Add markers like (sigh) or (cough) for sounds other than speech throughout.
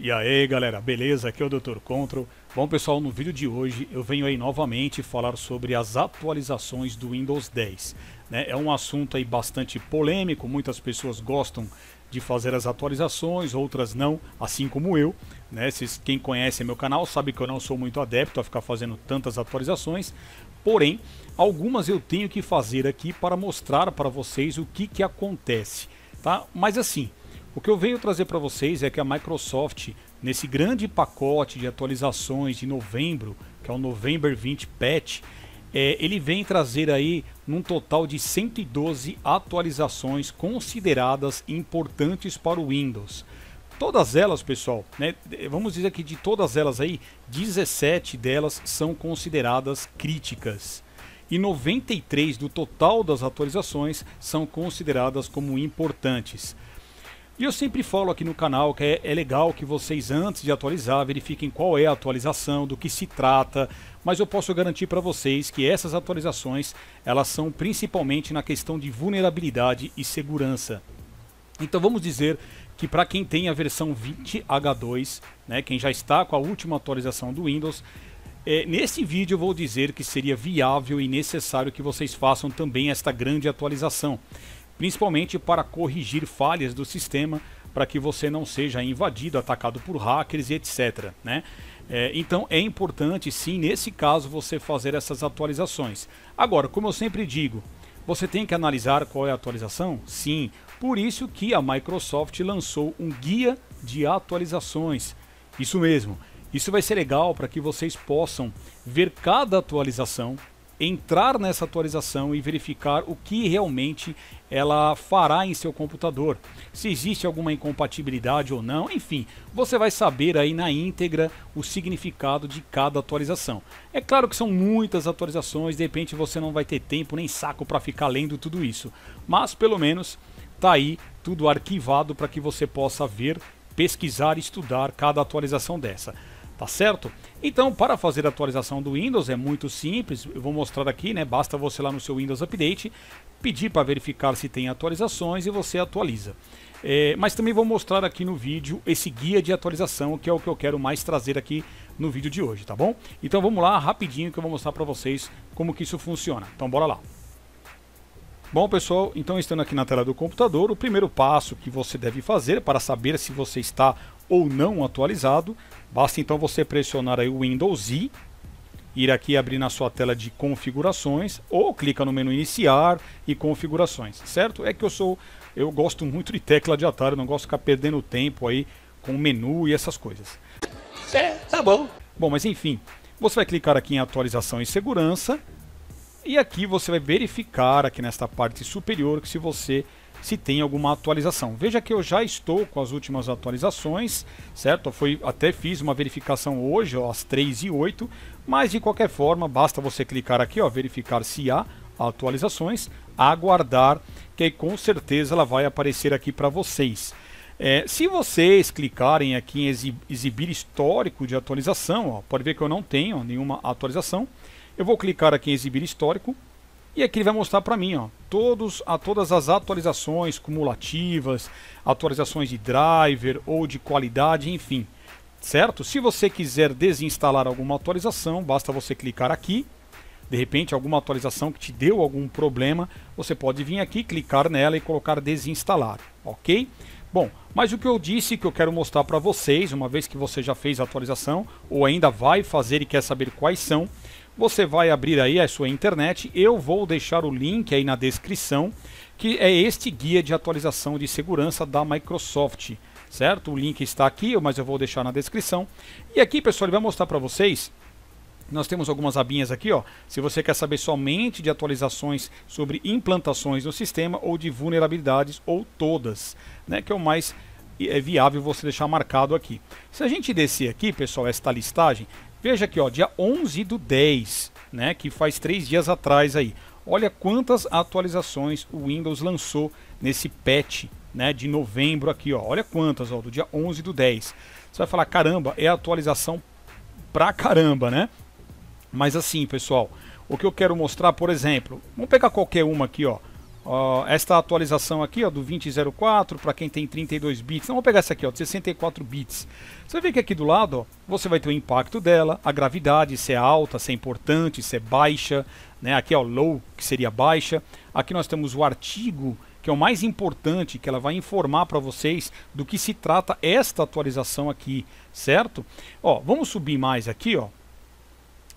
E aí galera, beleza? Aqui é o Dr. Control. Bom pessoal, no vídeo de hoje eu venho aí novamente falar sobre as atualizações do Windows 10. Né? É um assunto aí bastante polêmico, muitas pessoas gostam de fazer as atualizações, outras não, assim como eu. Né? quem conhece meu canal sabe que eu não sou muito adepto a ficar fazendo tantas atualizações, porém algumas eu tenho que fazer aqui para mostrar para vocês o que, que acontece. Tá? Mas assim, o que eu venho trazer para vocês é que a Microsoft, nesse grande pacote de atualizações de novembro, que é o November 20 Patch, é, ele vem trazer aí num total de 112 atualizações consideradas importantes para o Windows. Todas elas, pessoal, né, vamos dizer que de todas elas aí, 17 delas são consideradas críticas e 93 do total das atualizações são consideradas como importantes. E eu sempre falo aqui no canal que é, é, legal que vocês, antes de atualizar, verifiquem qual é a atualização, do que se trata, mas eu posso garantir para vocês que essas atualizações, elas são principalmente na questão de vulnerabilidade e segurança. Então vamos dizer que para quem tem a versão 20H2, né, quem já está com a última atualização do Windows, é, nesse vídeo eu vou dizer que seria viável e necessário que vocês façam também esta grande atualização principalmente para corrigir falhas do sistema para que você não seja invadido, atacado por hackers e etc. Né? É, então é importante sim, nesse caso, você fazer essas atualizações. Agora, como eu sempre digo, você tem que analisar qual é a atualização? Sim, por isso que a Microsoft lançou um guia de atualizações. Isso mesmo. Isso vai ser legal para que vocês possam ver cada atualização, entrar nessa atualização e verificar o que realmente ela fará em seu computador, se existe alguma incompatibilidade ou não, enfim, você vai saber aí na íntegra o significado de cada atualização. É claro que são muitas atualizações, de repente você não vai ter tempo nem saco para ficar lendo tudo isso, mas pelo menos tá aí tudo arquivado para que você possa ver, pesquisar e estudar cada atualização dessa tá certo? Então, para fazer a atualização do Windows é muito simples, eu vou mostrar aqui, né? Basta você lá no seu Windows Update pedir para verificar se tem atualizações e você atualiza. É, mas também vou mostrar aqui no vídeo esse guia de atualização, que é o que eu quero mais trazer aqui no vídeo de hoje, tá bom? Então vamos lá rapidinho que eu vou mostrar para vocês como que isso funciona. Então bora lá. Bom pessoal, então estando aqui na tela do computador, o primeiro passo que você deve fazer para saber se você está ou não atualizado. Basta então você pressionar aí o Windows I, ir aqui abrir na sua tela de configurações ou clica no menu iniciar e configurações, certo? É que eu sou eu gosto muito de tecla de atalho, não gosto de ficar perdendo tempo aí com menu e essas coisas. É, tá bom. Bom, mas enfim, você vai clicar aqui em atualização e segurança e aqui você vai verificar aqui nesta parte superior que se você se tem alguma atualização. Veja que eu já estou com as últimas atualizações, certo? Foi, até fiz uma verificação hoje, ó, às 3 e 8 mas de qualquer forma, basta você clicar aqui, ó, verificar se há atualizações, aguardar, que aí, com certeza ela vai aparecer aqui para vocês. É, se vocês clicarem aqui em exibir histórico de atualização, ó, pode ver que eu não tenho nenhuma atualização. Eu vou clicar aqui em exibir histórico, e aqui ele vai mostrar para mim, ó, todos, a todas as atualizações cumulativas, atualizações de driver ou de qualidade, enfim. Certo? Se você quiser desinstalar alguma atualização, basta você clicar aqui. De repente, alguma atualização que te deu algum problema, você pode vir aqui, clicar nela e colocar desinstalar, ok? Bom, mas o que eu disse que eu quero mostrar para vocês, uma vez que você já fez a atualização ou ainda vai fazer e quer saber quais são, você vai abrir aí a sua internet, eu vou deixar o link aí na descrição, que é este guia de atualização de segurança da Microsoft, certo? O link está aqui, mas eu vou deixar na descrição. E aqui, pessoal, ele vai mostrar para vocês nós temos algumas abinhas aqui, ó. Se você quer saber somente de atualizações sobre implantações no sistema ou de vulnerabilidades ou todas, né, que é o mais eh, viável você deixar marcado aqui. Se a gente descer aqui, pessoal, esta listagem, Veja aqui, ó, dia 11 do 10, né, que faz três dias atrás aí. Olha quantas atualizações o Windows lançou nesse patch né, de novembro aqui. Ó. Olha quantas, ó, do dia 11 do 10. Você vai falar, caramba, é atualização pra caramba, né? Mas assim, pessoal, o que eu quero mostrar, por exemplo, vamos pegar qualquer uma aqui, ó. Ó, esta atualização aqui, ó, do 2004 para quem tem 32 bits. Não, vou pegar essa aqui, ó, de 64 bits. Você vê que aqui do lado, ó, você vai ter o impacto dela, a gravidade, se é alta, se é importante, se é baixa, né? Aqui ó, low, que seria baixa. Aqui nós temos o artigo, que é o mais importante, que ela vai informar para vocês do que se trata esta atualização aqui, certo? Ó, vamos subir mais aqui, ó.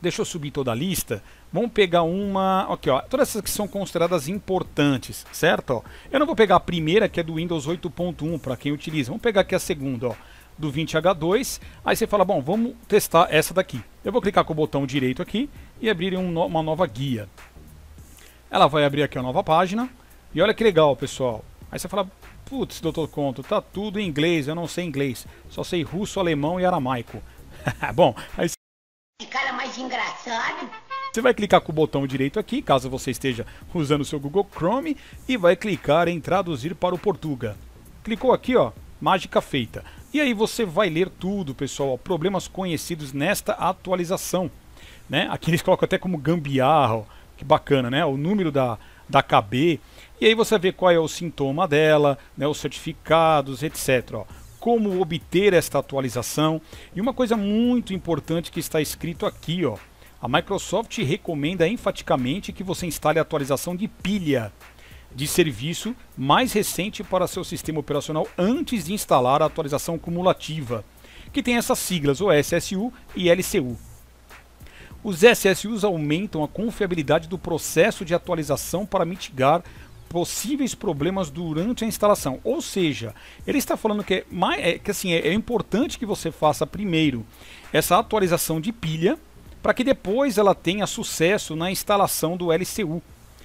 Deixa eu subir toda a lista. Vamos pegar uma. Aqui, ó. Todas essas que são consideradas importantes, certo? Ó, eu não vou pegar a primeira, que é do Windows 8.1, para quem utiliza. Vamos pegar aqui a segunda, ó do 20H2. Aí você fala, bom, vamos testar essa daqui. Eu vou clicar com o botão direito aqui e abrir um, uma nova guia. Ela vai abrir aqui a nova página. E olha que legal, pessoal. Aí você fala, putz, doutor Conto, tá tudo em inglês, eu não sei inglês. Só sei russo, alemão e aramaico. (laughs) bom, aí mais engraçado. Você vai clicar com o botão direito aqui, caso você esteja usando o seu Google Chrome, e vai clicar em traduzir para o Portuga. Clicou aqui, ó, mágica feita. E aí você vai ler tudo, pessoal, problemas conhecidos nesta atualização. Né? Aqui eles colocam até como gambiarra, ó, que bacana, né? O número da, da KB. E aí você vê qual é o sintoma dela, né? os certificados, etc. Ó como obter esta atualização e uma coisa muito importante que está escrito aqui, ó. A Microsoft recomenda enfaticamente que você instale a atualização de pilha de serviço mais recente para seu sistema operacional antes de instalar a atualização cumulativa, que tem essas siglas, o SSU e LCU. Os SSUs aumentam a confiabilidade do processo de atualização para mitigar possíveis problemas durante a instalação. Ou seja, ele está falando que, é, mais, é que assim, é, é importante que você faça primeiro essa atualização de pilha para que depois ela tenha sucesso na instalação do LCU,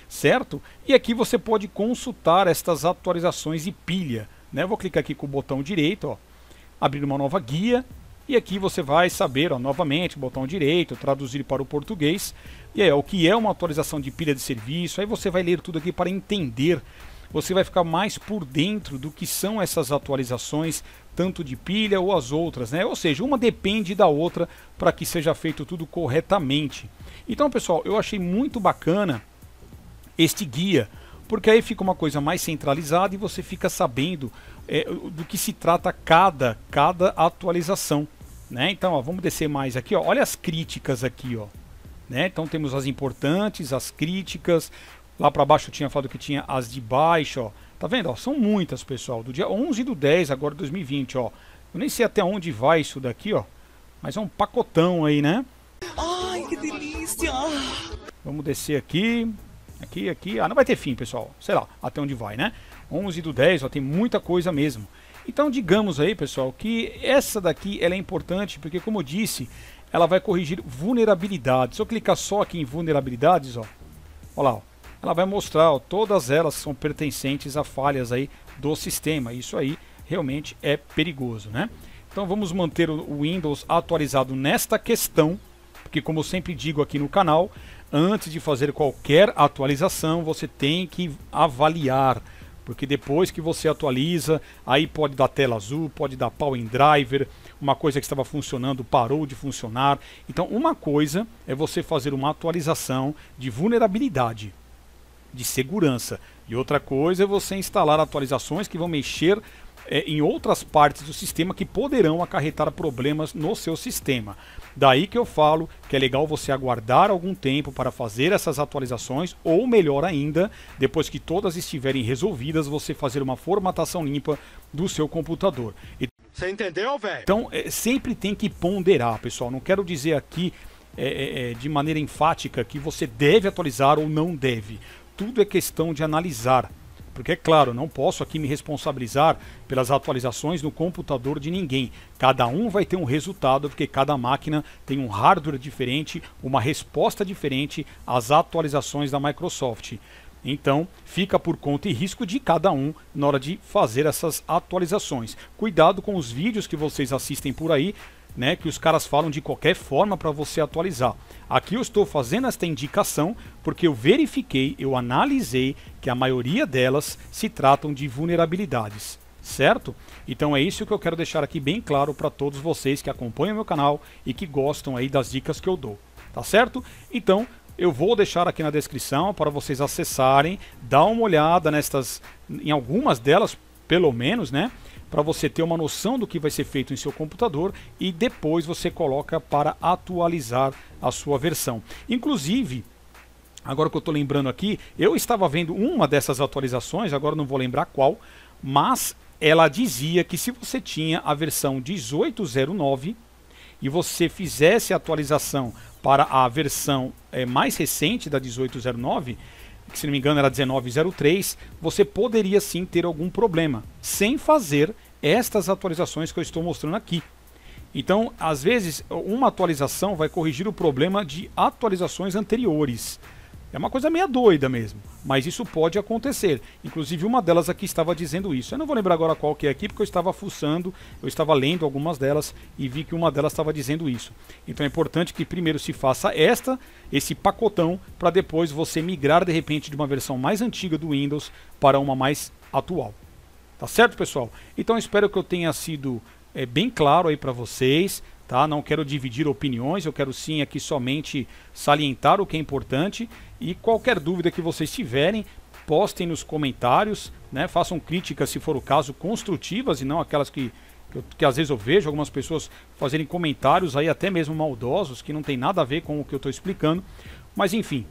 certo? E aqui você pode consultar estas atualizações de pilha. Né? Eu vou clicar aqui com o botão direito, ó, abrir uma nova guia e aqui você vai saber, ó, novamente, botão direito, traduzir para o português, e aí, o que é uma atualização de pilha de serviço? Aí você vai ler tudo aqui para entender. Você vai ficar mais por dentro do que são essas atualizações, tanto de pilha ou as outras, né? Ou seja, uma depende da outra para que seja feito tudo corretamente. Então, pessoal, eu achei muito bacana este guia, porque aí fica uma coisa mais centralizada e você fica sabendo é, do que se trata cada, cada atualização. Né? Então, ó, vamos descer mais aqui. Ó. Olha as críticas aqui. Ó. Né? Então temos as importantes, as críticas. Lá para baixo eu tinha falado que tinha as de baixo. Ó. Tá vendo? Ó, são muitas, pessoal. Do dia 11 do 10 agora 2020. Ó. Eu nem sei até onde vai isso daqui, ó. mas é um pacotão aí, né? Ai, que delícia! Vamos descer aqui. Aqui, aqui. Ah, não vai ter fim, pessoal. Sei lá até onde vai, né? 11 do 10, ó, tem muita coisa mesmo. Então, digamos aí, pessoal, que essa daqui ela é importante, porque como eu disse, ela vai corrigir vulnerabilidades. Se eu clicar só aqui em vulnerabilidades, ó, ó lá, ó, ela vai mostrar ó, todas elas são pertencentes a falhas aí do sistema. Isso aí realmente é perigoso, né? Então vamos manter o Windows atualizado nesta questão, porque como eu sempre digo aqui no canal, antes de fazer qualquer atualização, você tem que avaliar porque depois que você atualiza, aí pode dar tela azul, pode dar pau em driver, uma coisa que estava funcionando parou de funcionar. Então, uma coisa é você fazer uma atualização de vulnerabilidade, de segurança, e outra coisa é você instalar atualizações que vão mexer é, em outras partes do sistema que poderão acarretar problemas no seu sistema. Daí que eu falo que é legal você aguardar algum tempo para fazer essas atualizações, ou melhor ainda, depois que todas estiverem resolvidas, você fazer uma formatação limpa do seu computador. Você entendeu, velho? Então, é, sempre tem que ponderar, pessoal. Não quero dizer aqui é, é, é, de maneira enfática que você deve atualizar ou não deve. Tudo é questão de analisar. Porque, é claro, não posso aqui me responsabilizar pelas atualizações no computador de ninguém. Cada um vai ter um resultado, porque cada máquina tem um hardware diferente, uma resposta diferente às atualizações da Microsoft. Então, fica por conta e risco de cada um na hora de fazer essas atualizações. Cuidado com os vídeos que vocês assistem por aí, né, que os caras falam de qualquer forma para você atualizar. Aqui eu estou fazendo esta indicação porque eu verifiquei, eu analisei que a maioria delas se tratam de vulnerabilidades, certo? Então é isso que eu quero deixar aqui bem claro para todos vocês que acompanham meu canal e que gostam aí das dicas que eu dou, tá certo? Então, eu vou deixar aqui na descrição para vocês acessarem, dar uma olhada nestas, em algumas delas, pelo menos, né? Para você ter uma noção do que vai ser feito em seu computador e depois você coloca para atualizar a sua versão. Inclusive, agora que eu estou lembrando aqui, eu estava vendo uma dessas atualizações, agora não vou lembrar qual, mas ela dizia que se você tinha a versão 1809 e você fizesse a atualização para a versão é, mais recente da 1809, que se não me engano era 1903, você poderia sim ter algum problema, sem fazer estas atualizações que eu estou mostrando aqui. Então, às vezes, uma atualização vai corrigir o problema de atualizações anteriores. É uma coisa meio doida mesmo, mas isso pode acontecer. Inclusive uma delas aqui estava dizendo isso. Eu não vou lembrar agora qual que é aqui, porque eu estava fuçando, eu estava lendo algumas delas e vi que uma delas estava dizendo isso. Então é importante que primeiro se faça esta, esse pacotão, para depois você migrar de repente de uma versão mais antiga do Windows para uma mais atual. Tá certo, pessoal? Então espero que eu tenha sido é, bem claro aí para vocês, tá? Não quero dividir opiniões, eu quero sim aqui somente salientar o que é importante e qualquer dúvida que vocês tiverem, postem nos comentários, né? Façam críticas, se for o caso, construtivas e não aquelas que que, que às vezes eu vejo algumas pessoas fazerem comentários aí até mesmo maldosos que não tem nada a ver com o que eu estou explicando, mas enfim,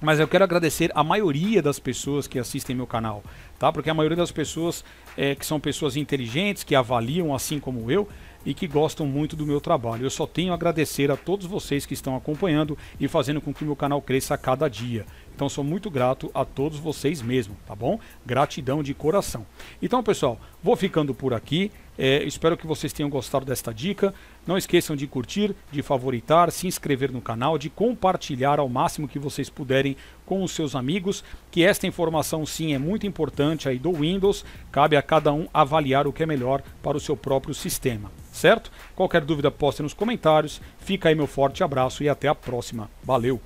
mas eu quero agradecer a maioria das pessoas que assistem meu canal, tá? Porque a maioria das pessoas é, que são pessoas inteligentes, que avaliam assim como eu, e que gostam muito do meu trabalho. Eu só tenho a agradecer a todos vocês que estão acompanhando e fazendo com que meu canal cresça a cada dia. Então sou muito grato a todos vocês mesmo, tá bom? Gratidão de coração. Então, pessoal, vou ficando por aqui. É, espero que vocês tenham gostado desta dica. Não esqueçam de curtir, de favoritar, se inscrever no canal, de compartilhar ao máximo que vocês puderem com os seus amigos, que esta informação sim é muito importante aí do Windows, cabe a cada um avaliar o que é melhor para o seu próprio sistema, certo? Qualquer dúvida poste nos comentários, fica aí meu forte abraço e até a próxima. Valeu!